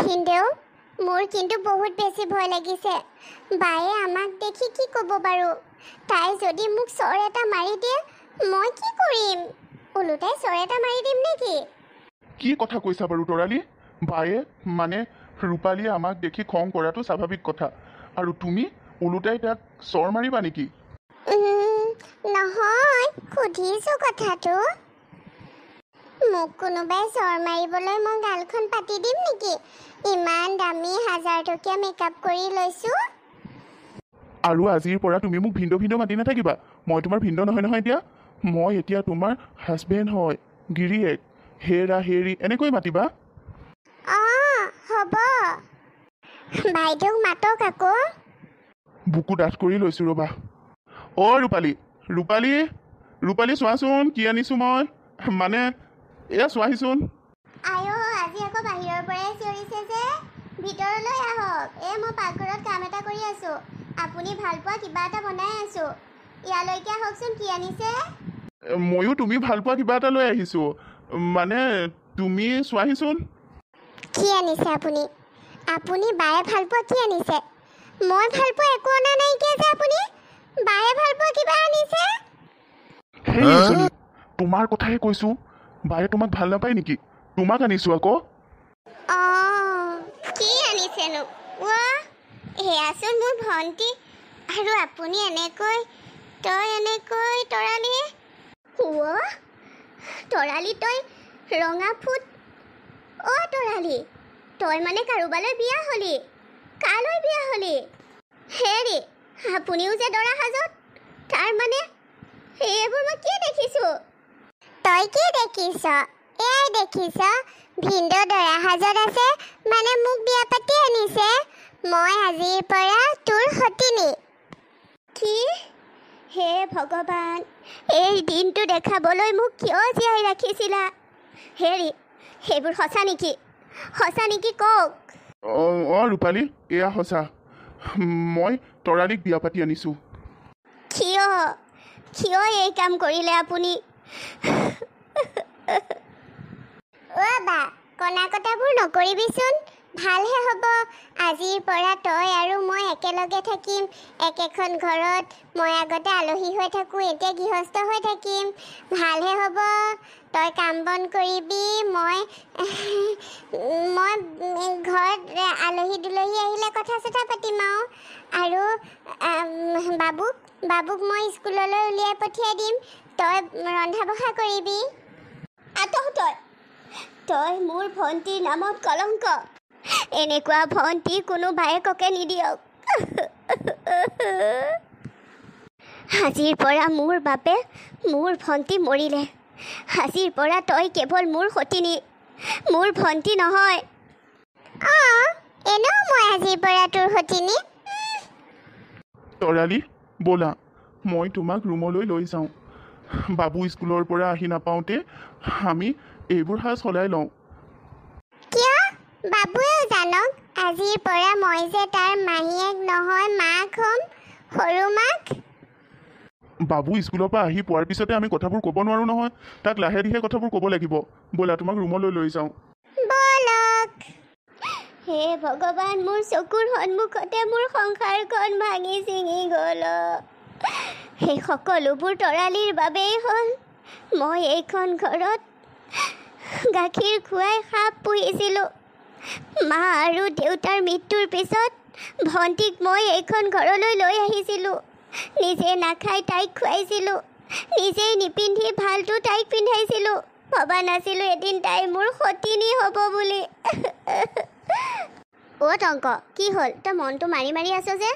ভিনদেউ মোৰ কিন্তু বহুত বেছি ভয় লাগিছে বায়ে আমাক দেখি কি ক'ব বাৰু তাই যদি মোক চৰ এটা মাৰি দিয়ে মই কি কৰিম ওলোটাই চৰ এটা মাৰি দিম নেকি কি কথা কৈছা বাৰু তৰালি বায়ে মানে ৰূপালীয়ে আমাক দেখি খং কৰাটো স্বাভাৱিক কথা আৰু তুমি ওলোটাই তাক চৰ মাৰিবা নেকি নহয় সুধিছো কথাটো মোক কোনোবাই চৰ মাৰিবলৈ মই গালখন পাতি দিম নেকি ইমান দামী হাজাৰ টকীয়া মেকআপ কৰি লৈছোঁ আৰু আজিৰ পৰা তুমি মোক ভিন্ন ভিন্ন মাতি নাথাকিবা মই তোমাৰ ভিন্ন নহয় নহয় এতিয়া মই এতিয়া তোমাৰ হাজবেণ্ড হয় গিৰিয়েক হেৰা হেৰি এনেকৈ মাতিবা বুকু ডাঠ কৰি লৈছোঁ ৰ'বা অ' ৰূপালী ৰূপালী ৰূপালী চোৱাচোন কি আনিছো মই মানে এয়া চোৱাহিচোন আইঅ আজি আকৌ বাহিৰৰ পৰাই চিঞৰিছে যে ভিতৰলৈ আহক এই মই পাকঘৰত কাম এটা কৰি আছোঁ আপুনি ভাল পোৱা কিবা এটা বনাই আছোঁ ইয়ালৈকে আহকচোন কি আনিছে ময়ো তুমি ভাল পোৱা কিবা এটা লৈ আহিছোঁ মানে তুমি চোৱাহিচোন কি আনিছে আপুনি আপুনি বায়ে ভাল পোৱা কি আনিছে মই ভাল পোৱা একো অনা নাইকিয়া যে আপুনি বায়ে ভাল পোৱা কিবা আনিছে তোমাৰ কথাই কৈছোঁ বায়ে তোমাক ভাল নাপায় নেকি তোমাক আনিছো আকৌ মোৰ ভণ্টি আৰু আপুনি এনেকৈ তই এনেকৈ তৰালিয়ে তৰালি তই ৰঙা ফুট অ তৰালি তই মানে কাৰোবালৈ বিয়া হ'লি কালৈ বিয়া হ'লি হেৰি আপুনিও যে দৰা হাজত তাৰ মানে সেইবোৰ মই কি দেখিছোঁ তই কি দেখিছ এয়াই দেখিছ ভিন্দ দৰা সাজত আছে মানে মোক বিয়া পাতি আনিছে মই আজিৰ পৰা তোৰ সতিনী কি হে ভগৱান এই দিনটো দেখাবলৈ মোক কিয় জীয়াই ৰাখিছিলা হেৰি সেইবোৰ সঁচা নেকি সঁচা নেকি কওক অঁ অঁ ৰূপালী এয়া সঁচা মই তৰালিক বিয়া পাতি আনিছোঁ কিয় কিয় এই কাম কৰিলে আপুনি বা কলা কটাবোৰ নকৰিবিচোন ভালহে হ'ব আজিৰ পৰা তই আৰু মই একেলগে থাকিম একেখন ঘৰত মই আগতে আলহী হৈ থাকোঁ এতিয়া গৃহস্থ হৈ থাকিম ভালহে হ'ব তই কাম বন কৰিবি মই মই ঘৰত আলহী দুলহী আহিলে কথা চথা পাতিম আৰু আৰু বাবুক বাবুক মই স্কুললৈ উলিয়াই পঠিয়াই দিম তই ৰন্ধা বঢ়া কৰিবি আঁতৰ তই তই মোৰ ভণ্টীৰ নামত কলংক এনেকুৱা ভণ্টী কোনো বায়েককে নিদিয়ক আজিৰ পৰা মোৰ বাপে মোৰ ভণ্টী মৰিলে আজিৰ পৰা তই কেৱল মোৰ সতিনী মোৰ ভণ্টী নহয় ব'লা মই তোমাক ৰুমলৈ লৈ যাওঁ বাবু স্কুলৰ পৰা আহি নাপাওঁতে আমি এইবোৰ সাজ সলাই লওঁ বাবু স্কুলৰ পৰা আহি পোৱাৰ পিছতে আমি কথাবোৰ ক'ব নোৱাৰোঁ নহয় তাক লাহে লাহে কথাবোৰ ক'ব লাগিব ব'লা তোমাক ৰুমলৈ লৈ যাওঁ হে ভগৱান মোৰ চকুৰ সন্মুখতে মোৰ সংসাৰখন ভাঙি চিঙি গ'ল সেই সকলোবোৰ তৰালিৰ বাবেই হ'ল মই এইখন ঘৰত গাখীৰ খুৱাই সাপ পুহিছিলোঁ মা আৰু দেউতাৰ মৃত্যুৰ পিছত ভণ্টিক মই এইখন ঘৰলৈ লৈ আহিছিলোঁ নিজে নাখাই তাইক খুৱাইছিলোঁ নিজেই নিপিন্ধি ভালটো তাইক পিন্ধাইছিলোঁ ভবা নাছিলোঁ এদিন তাই মোৰ সতিনী হ'ব বুলি অ' টংক কি হ'ল তই মনটো মাৰি মাৰি আছ যে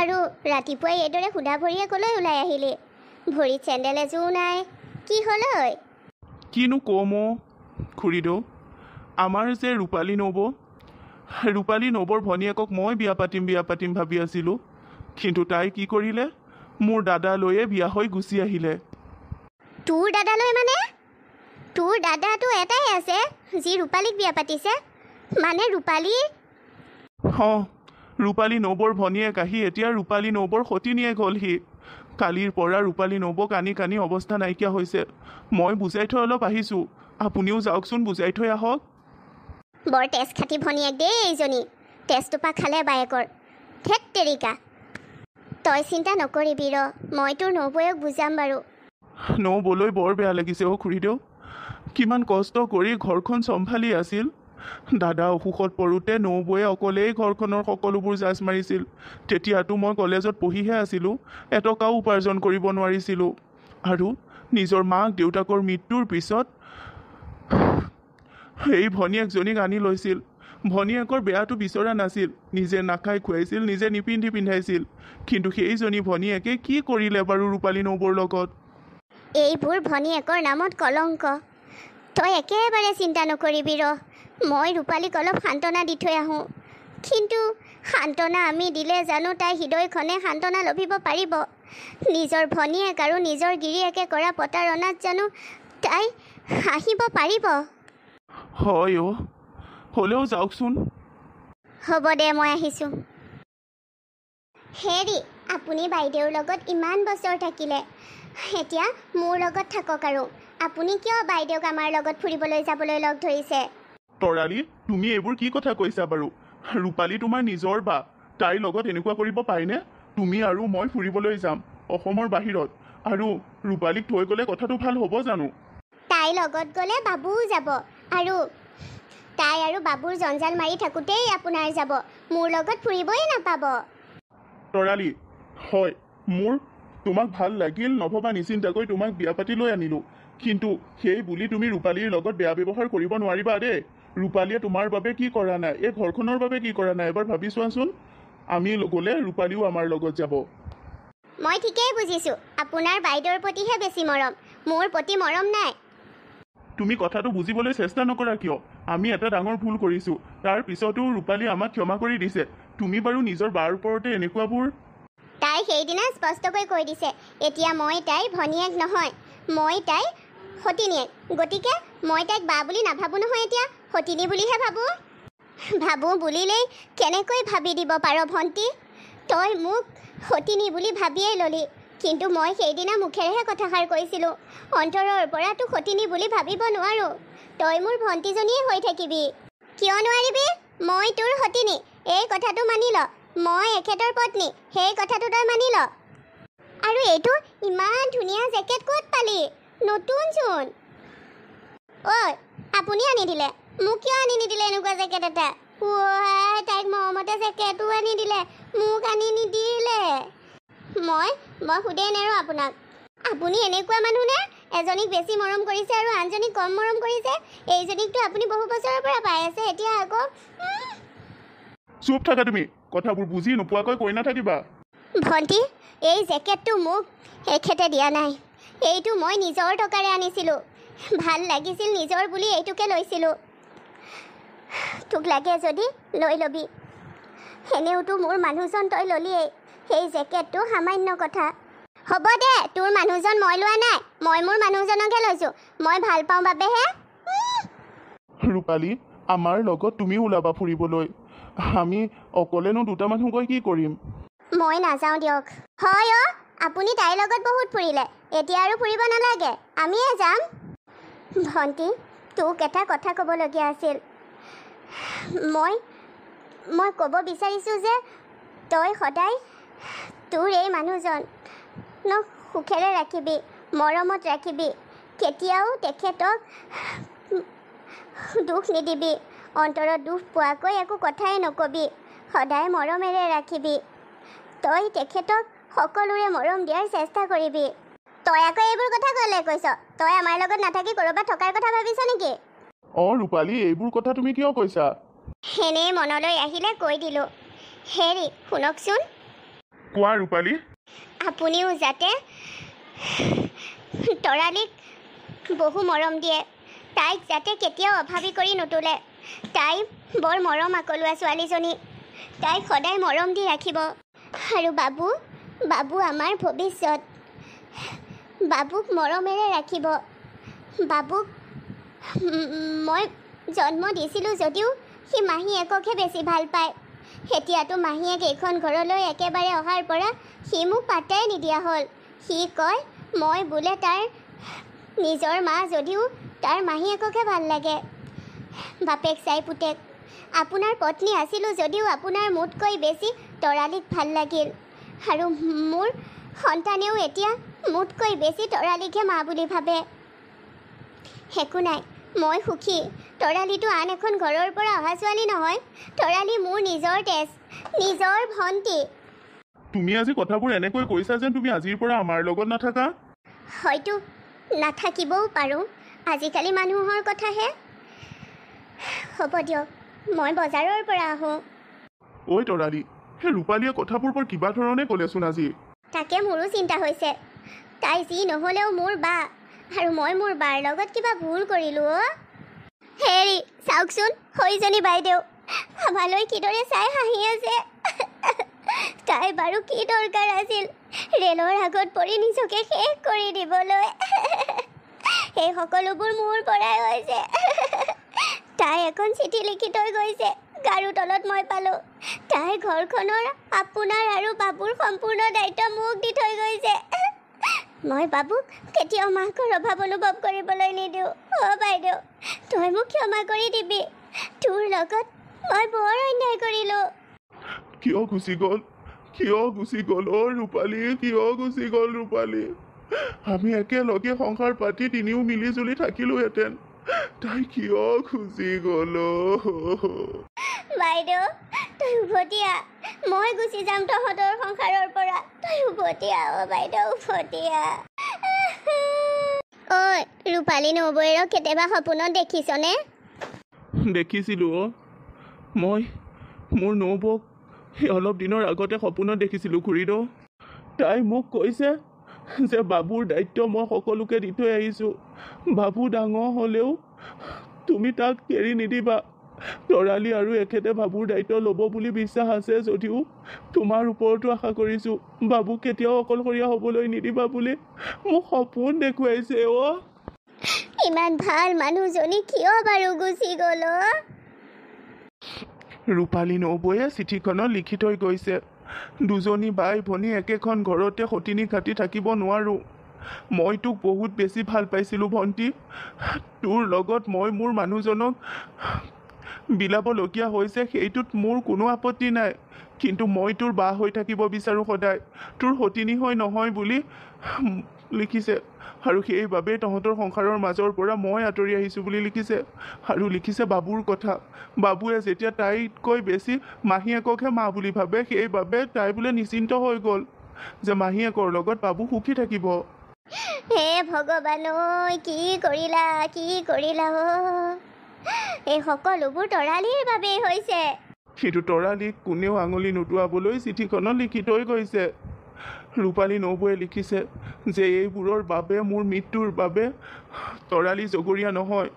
আৰু ৰাতিপুৱাই এইদৰে সোধা ভৰিয়ে ক'লৈ ওলাই আহিলি ভৰিত চেণ্ডেল এযোৰো নাই কি হ'ল ঐ কিনো কম খুৰীদেউ আমাৰ যে ৰূপালী নৱ ৰূপালী নৱৰ ভনীয়েকক মই বিয়া পাতিম বিয়া পাতিম ভাবি আছিলোঁ কিন্তু তাই কি কৰিলে মোৰ দাদালৈয়ে বিয়া হৈ গুচি আহিলে তোৰ দাদালৈ মানে তোৰ দাদাটো এটাই আছে যি ৰূপালীক বিয়া পাতিছে মানে ৰূপালী অঁ ৰূপালী নবৌৰ ভনীয়েক আহি এতিয়া ৰূপালী নবৌৰ সতিনীয়েক হ'লহি কালিৰ পৰা ৰূপালী নবৌ কানি কানি অৱস্থা নাইকিয়া হৈছে মই বুজাই থৈ অলপ আহিছোঁ আপুনিও যাওকচোন বুজাই থৈ আহক বৰ তেজ খাতি ভনীয়েক দেই এইজনী তেজটোপা খালে বায়েকৰ ঠেক তেৰিকা তই চিন্তা নকৰিবি ৰ মই তোৰ নবৌয়েক বুজাম বাৰু নবলৈ বৰ বেয়া লাগিছে অ খুৰীদেউ কিমান কষ্ট কৰি ঘৰখন চম্ভালি আছিল দাদা অসুখত পৰোতে নবৌৱে অকলেই ঘৰখনৰ সকলোবোৰ জাজ মাৰিছিল তেতিয়াতো মই কলেজত পঢ়িহে আছিলো এটকাও উপাৰ্জন কৰিব নোৱাৰিছিলো আৰু নিজৰ মাক দেউতাকৰ মৃত্যুৰ পিছত এই ভনীয়েকজনীক আনি লৈছিল ভনীয়েকৰ বেয়াটো বিচৰা নাছিল নিজে নাখাই খুৱাইছিল নিজে নিপিন্ধি পিন্ধাইছিল কিন্তু সেইজনী ভনীয়েকে কি কৰিলে বাৰু ৰূপালী নবৌৰ লগত এইবোৰ ভনীয়েকৰ নামত কলংক তই একেবাৰে চিন্তা নকৰিবি ৰ মই ৰূপালীক অলপ সান্তনা দি থৈ আহোঁ কিন্তু সান্তনা আমি দিলে জানো তাই হৃদয়খনে সান্তনা লভিব পাৰিব নিজৰ ভনীয়েক আৰু নিজৰ গিৰিয়েকে কৰা প্ৰতাৰণাত জানো তাই হাঁহিব পাৰিব হয় হ'লেও যাওকচোন হ'ব দে মই আহিছোঁ হেৰি আপুনি বাইদেউৰ লগত ইমান বছৰ থাকিলে এতিয়া মোৰ লগত থাকক আৰু আপুনি কিয় বাইদেউক আমাৰ লগত ফুৰিবলৈ যাবলৈ লগ ধৰিছে তৰালি তুমি এইবোৰ কি কথা কৈছা বাৰু ৰূপালী তোমাৰ নিজৰ বা তাইৰ লগত এনেকুৱা কৰিব পাৰেনে তুমি আৰু মই ফুৰিবলৈ যাম অসমৰ বাহিৰত আৰু ৰূপালীক থৈ গ'লে কথাটো ভাল হ'ব জানো তাইৰ লগত গ'লে বাবুও যাব আৰু তাই আৰু বাবুৰ জঞ্জাল মাৰি থাকোঁতেই আপোনাৰ যাব মোৰ লগত ফুৰিবই নাপাব তৰালি হয় মোৰ তোমাক ভাল লাগিল নভবা নিচিন্তাকৈ তোমাক বিয়া পাতি লৈ আনিলো কিন্তু সেই বুলি তুমি ৰূপালীৰ লগত বেয়া ব্যৱহাৰ কৰিব নোৱাৰিবা দেই ৰূপালীয়ে তোমাৰ বাবে কি কৰা নাই এই ঘৰখনৰ বাবে কি কৰা নাই এবাৰ ভাবি চোৱাচোন আমি গ'লে ৰূপালীও আমাৰ লগত যাব মই ঠিকেই বুজিছোঁ আপোনাৰ বাইদেউৰ প্ৰতিহে বেছি মৰম মোৰ প্ৰতি মৰম নাই তুমি কথাটো বুজিবলৈ চেষ্টা নকৰা কিয় আমি এটা ডাঙৰ ভুল কৰিছোঁ তাৰ পিছতো ৰূপালী আমাক ক্ষমা কৰি দিছে তুমি বাৰু নিজৰ বাৰ ওপৰতে এনেকুৱাবোৰ তাই সেইদিনা স্পষ্টকৈ কৈ দিছে এতিয়া মই তাইৰ ভনীয়েক নহয় মই তাইৰ সতিনীয়ে গতিকে মই তাইক বা বুলি নাভাবোঁ নহয় এতিয়া সতিনী বুলিহে ভাবোঁ ভাবোঁ বুলিলেই কেনেকৈ ভাবি দিব পাৰ ভণ্টি তই মোক সতিনী বুলি ভাবিয়েই ল'লি কিন্তু মই সেইদিনা মুখেৰেহে কথাষাৰ কৰিছিলোঁ অন্তৰৰ পৰা তোক সতিনী বুলি ভাবিব নোৱাৰোঁ তই মোৰ ভণ্টিজনীয়ে হৈ থাকিবি কিয় নোৱাৰিবি মই তোৰ সতিনী এই কথাটো মানি ল মই এখেতৰ পত্নী সেই কথাটো তই মানি ল আৰু এইটো ইমান ধুনীয়া জেকেট ক'ত পালি নতুন চোন ঐ আপুনি আনি দিলে মোক কিয় আনি নিদিলে এনেকুৱা জেকেট এটা তাইক মৰমতে জেকেটো আনি দিলে মোক আনি নিদিলে মই মই সুধেই নেৰো আপোনাক আপুনি এনেকুৱা মানুহনে এজনীক বেছি মৰম কৰিছে আৰু আনজনীক কম মৰম কৰিছে এইজনীকতো আপুনি বহু বছৰৰ পৰা পাই আছে এতিয়া আকৌ চুপ থাকা তুমি কথাবোৰ বুজি নোপোৱাকৈ কৈ নাথাকিবা ভণ্টি এই জেকেটটো মোক এখেতে দিয়া নাই এইটো মই নিজৰ টকাৰে আনিছিলোঁ ভাল লাগিছিল নিজৰ বুলি এইটোকে লৈছিলোঁ তোক লাগে যদি লৈ ল'বি এনেওতো মোৰ মানুহজন তই ল'লিয়েই সেই জেকেটটো সামান্য কথা হ'ব দে তোৰ মানুহজন মই লোৱা নাই মই মোৰ মানুহজনকে লৈছোঁ মই ভাল পাওঁ বাবেহে ৰূপালী আমাৰ লগত তুমি ওলাবা ফুৰিবলৈ আমি অকলেনো দুটা মানুহ গৈ কি কৰিম মই নাযাওঁ দিয়ক হয় অ' আপুনি তাইৰ লগত বহুত ফুৰিলে এতিয়া আৰু ফুৰিব নালাগে আমিয়ে যাম ভণ্টি তোক এটা কথা ক'বলগীয়া আছিল মই মই ক'ব বিচাৰিছোঁ যে তই সদায় তোৰ এই মানুহজন ন সুখেৰে ৰাখিবি মৰমত ৰাখিবি কেতিয়াও তেখেতক দুখ নিদিবি অন্তৰত দুখ পোৱাকৈ একো কথাই নক'বি সদায় মৰমেৰে ৰাখিবি তই তেখেতক সকলোৰে মৰম দিয়াৰ চেষ্টা কৰিবি তই আকৌ এইবোৰ কথা ক'লে কৈছ তই আমাৰ লগত নাথাকি ক'ৰবাত থকাৰ কথা ভাবিছ নেকি অঁ ৰূপালী এইবোৰ কথা তুমি কিয় কৈছা সেনেই মনলৈ আহিলে কৈ দিলোঁ হেৰি শুনকচোন কোৱা ৰূপালী আপুনিও যাতে তৰালিক বহু মৰম দিয়ে তাইক যাতে কেতিয়াও অভাৱী কৰি নুতুলে তাই বৰ মৰম আকলোৱা ছোৱালীজনী তাইক সদায় মৰম দি ৰাখিব আৰু বাবু বাবু আমাৰ ভৱিষ্যত বাবুক মৰমেৰে ৰাখিব বাবুক মই জন্ম দিছিলোঁ যদিও সি মাহীয়েককহে বেছি ভাল পায় এতিয়াতো মাহীয়েক এইখন ঘৰলৈ একেবাৰে অহাৰ পৰা সি মোক পাতাই নিদিয়া হ'ল সি কয় মই বোলে তাৰ নিজৰ মা যদিও তাৰ মাহীয়েককহে ভাল লাগে বাপেক চাই পুতেক আপোনাৰ পত্নী আছিলোঁ যদিও আপোনাৰ মোতকৈ বেছি তৰালিক ভাল লাগিল আৰু মোৰ সন্তানেও এতিয়া মোতকৈ বেছি তৰালিকহে মা বুলি ভাবে একো নাই মই সুখী তৰালিটো আন এখন ঘৰৰ পৰা অহা ছোৱালী নহয় তৰালি মোৰ নিজৰ তেজ নিজৰ ভণ্টি তুমি আজি কথাবোৰ এনেকৈ কৈছা যেন তুমি আজিৰ পৰা আমাৰ লগত নাথাকা হয়তো নাথাকিবও পাৰোঁ আজিকালি মানুহৰ কথাহে হ'ব দিয়ক মই বজাৰৰ পৰা আহোঁ ঐ তৰালি সেই ৰূপালীয়ে কথাবোৰ বৰ কিবা ধৰণে ক'লেচোন আজি তাকে মোৰো চিন্তা হৈছে তাই যি নহ'লেও মোৰ বা আৰু মই মোৰ বাৰ লগত কিবা ভুল কৰিলো অ' হেৰি চাওকচোন হৈজনী বাইদেউ আমালৈ কিদৰে চাই হাঁহি আছে তাই বাৰু কি দৰকাৰ আছিল ৰেলৰ আগত পৰি নিজকে শেষ কৰি দিবলৈ সেই সকলোবোৰ মোৰ পৰাই হৈছে তাই এখন চিঠি লিখি থৈ গৈছে গাৰু তলত মই পালোঁ তাই ঘৰখনৰ আপোনাৰ আৰু বাবুৰ সম্পূৰ্ণ দায়িত্ব মোক দি থৈ গৈছে মই বাবুক কেতিয়াও মাকৰ অভাৱ অনুভৱ কৰিবলৈ নিদিওঁ অ' বাইদেউ তই মোক ক্ষমা কৰি দিবি তোৰ লগত মই বৰ অন্যায় কৰিলোঁ কিয় গুচি গ'ল কিয় গুচি গ'ল অ' ৰূপালী কিয় গুচি গ'ল ৰূপালী আমি একেলগে সংসাৰ পাতি তিনিও মিলিজুলি থাকিলোহেঁতেন তাই কিয় গুচি গ'ল বাইদেউ তই উভতি আহ মই গুচি যাম তহঁতৰ সংসাৰৰ পৰা তই উভতি আহ অ বাইদেউ উভতি আহ ৰূপালী নবৈৰক কেতিয়াবা সপোনত দেখিছনে দেখিছিলোঁ অ মই মোৰ নবৌক সেই অলপ দিনৰ আগতে সপোনত দেখিছিলো ঘূৰিদ তাই মোক কৈছে যে বাবুৰ দায়িত্ব মই সকলোকে দি থৈ আহিছো বাবু ডাঙৰ হ'লেও তুমি তাক এৰি নিদিবা তৰালি আৰু এখেতে বাবুৰ দায়িত্ব ল'ব বুলি বিশ্বাস আছে যদিও তোমাৰ ওপৰতো আশা কৰিছোঁ বাবু কেতিয়াও অকলশৰীয়া হ'বলৈ নিদিবা বুলি মোক সপোন দেখুৱাইছে অ ইমান ভাল মানুহজনী কিয় বাৰু গুচি গ'ল ৰূপালী নবৌৱে চিঠিখনত লিখি থৈ গৈছে দুজনী বাই ভনী একেখন ঘৰতে সতিনী কাটি থাকিব নোৱাৰোঁ মই তোক বহুত বেছি ভাল পাইছিলোঁ ভণ্টি তোৰ লগত মই মোৰ মানুহজনক বিলাবলগীয়া হৈছে সেইটোত মোৰ কোনো আপত্তি নাই কিন্তু মই তোৰ বা হৈ থাকিব বিচাৰোঁ সদায় তোৰ সতিনী হৈ নহয় বুলি লিখিছে আৰু সেইবাবে তহঁতৰ সংসাৰৰ মাজৰ পৰা মই আঁতৰি আহিছোঁ বুলি লিখিছে আৰু লিখিছে বাবুৰ কথা বাবুৱে যেতিয়া তাইতকৈ বেছি মাহীয়েককহে মা বুলি ভাবে সেইবাবে তাই বোলে নিশ্চিন্ত হৈ গ'ল যে মাহীয়েকৰ লগত বাবু সুখী থাকিব হে ভগৱান ঐ কি কৰিলা কি কৰিলা অ' এই সকলোবোৰ তৰালিৰ বাবেই হৈছে কিন্তু তৰালিক কোনেও আঙুলি নোটোৱাবলৈ চিঠিখনত লিখি থৈ গৈছে ৰূপালী নবৌৱে লিখিছে যে এইবোৰৰ বাবে মোৰ মৃত্যুৰ বাবে তৰালি জগৰীয়া নহয়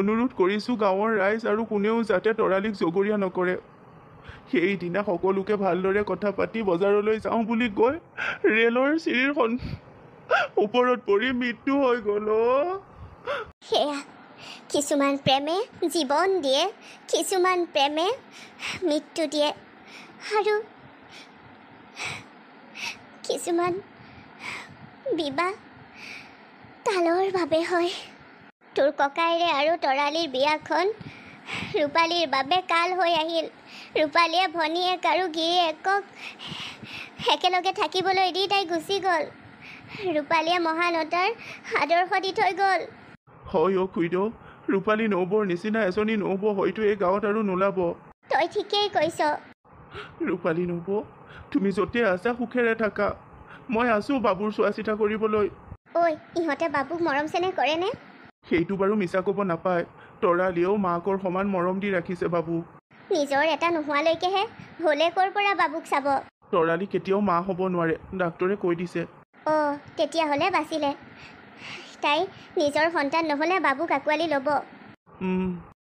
অনুৰোধ কৰিছোঁ গাঁৱৰ ৰাইজ আৰু কোনেও যাতে তৰালিক জগৰীয়া নকৰে সেইদিনা সকলোকে ভালদৰে কথা পাতি বজাৰলৈ যাওঁ বুলি কৈ ৰেলৰ চিৰিৰ ওপৰত পৰি মৃত্যু হৈ গ'ল কিছুমান প্ৰেমে জীৱন দিয়ে কিছুমান প্ৰেমে মৃত্যু দিয়ে আৰু কিছুমান বিবাহ তালৰ বাবে হয় তোৰ ককাইৰে আৰু তৰালিৰ বিয়াখন ৰূপালীৰ বাবে কাল হৈ আহিল ৰূপালীয়ে ভনীয়েক আৰু গিৰিয়েকক একেলগে থাকিবলৈ দি তাই গুচি গ'ল ৰূপালীয়ে মহানতাৰ আদৰ্শ দি থৈ গ'ল হয় অ খুইদেউ ৰূপালী নৌবৰ নিচিনা এজনী নৌব হয়তো এই গাঁৱত আৰু নোলাব তই ঠিকেই কৈছ ৰূপালী নৌব তুমি য'তে আছা সুখেৰে থাকা মই আছো বাবুৰ চোৱা চিতা কৰিবলৈ ঐ ইহঁতে বাবুক মৰম চেনেহ কৰেনে সেইটো বাৰু মিছা ক'ব নাপায় তৰালিয়েও মাকৰ সমান মৰম দি ৰাখিছে বাবু নিজৰ এটা নোহোৱালৈকেহে হ'লে ক'ৰ পৰা বাবুক চাব তৰালি কেতিয়াও মা হ'ব নোৱাৰে ডাক্তৰে কৈ দিছে অ তেতিয়াহ'লে বাচিলে তাই নিজৰ সন্তান নহ'লে বাবু কাকোৱালি ল'ব